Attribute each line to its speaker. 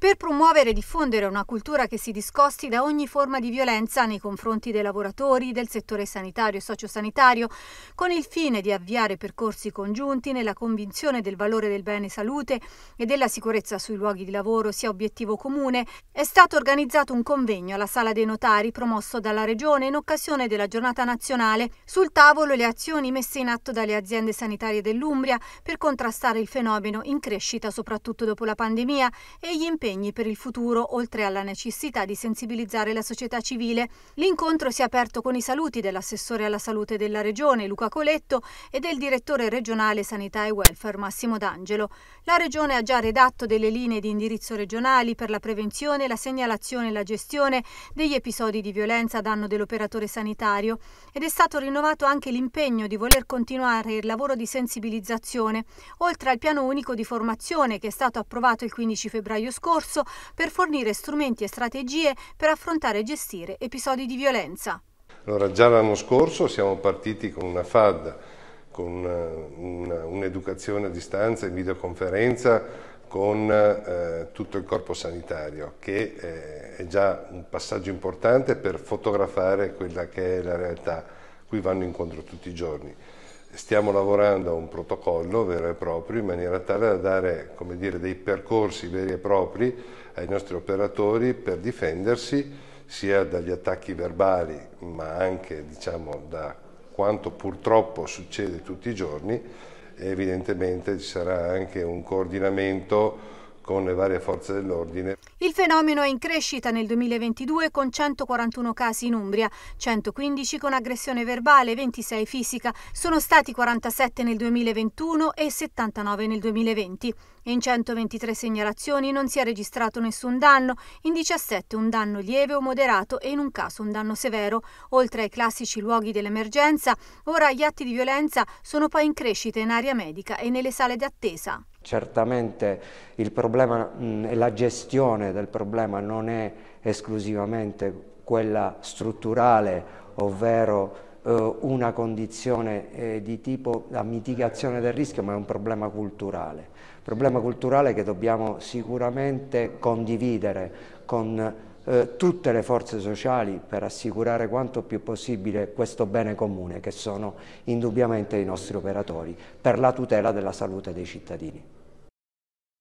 Speaker 1: per promuovere e diffondere una cultura che si discosti da ogni forma di violenza nei confronti dei lavoratori, del settore sanitario e sociosanitario, con il fine di avviare percorsi congiunti nella convinzione del valore del bene salute e della sicurezza sui luoghi di lavoro sia obiettivo comune, è stato organizzato un convegno alla Sala dei Notari promosso dalla Regione in occasione della giornata nazionale sul tavolo le azioni messe in atto dalle aziende sanitarie dell'Umbria per contrastare il fenomeno in crescita soprattutto dopo la pandemia e gli impegni impegni per il futuro, oltre alla necessità di sensibilizzare la società civile. L'incontro si è aperto con i saluti dell'assessore alla salute della Regione, Luca Coletto, e del direttore regionale Sanità e Welfare, Massimo D'Angelo. La Regione ha già redatto delle linee di indirizzo regionali per la prevenzione, la segnalazione e la gestione degli episodi di violenza a danno dell'operatore sanitario ed è stato rinnovato anche l'impegno di voler continuare il lavoro di sensibilizzazione, oltre al piano unico di formazione che è stato approvato il 15 febbraio scorso corso per fornire strumenti e strategie per affrontare e gestire episodi di violenza.
Speaker 2: Allora, già l'anno scorso siamo partiti con una FAD, con eh, un'educazione a distanza in videoconferenza con eh, tutto il corpo sanitario, che eh, è già un passaggio importante per fotografare quella che è la realtà cui vanno incontro tutti i giorni stiamo lavorando a un protocollo vero e proprio in maniera tale da dare dire, dei percorsi veri e propri ai nostri operatori per difendersi sia dagli attacchi verbali ma anche diciamo, da quanto purtroppo succede tutti i giorni e evidentemente ci sarà anche un coordinamento con le varie forze dell'ordine.
Speaker 1: Il fenomeno è in crescita nel 2022 con 141 casi in Umbria, 115 con aggressione verbale, 26 fisica, sono stati 47 nel 2021 e 79 nel 2020. In 123 segnalazioni non si è registrato nessun danno, in 17 un danno lieve o moderato e in un caso un danno severo. Oltre ai classici luoghi dell'emergenza, ora gli atti di violenza sono poi in crescita in area medica e nelle sale d'attesa.
Speaker 3: Certamente il problema, mm, e la gestione del problema non è esclusivamente quella strutturale, ovvero eh, una condizione eh, di tipo la mitigazione del rischio, ma è un problema culturale. Problema culturale che dobbiamo sicuramente condividere con eh, tutte le forze sociali per assicurare quanto più possibile questo bene comune che sono indubbiamente i nostri operatori per la tutela della salute dei cittadini.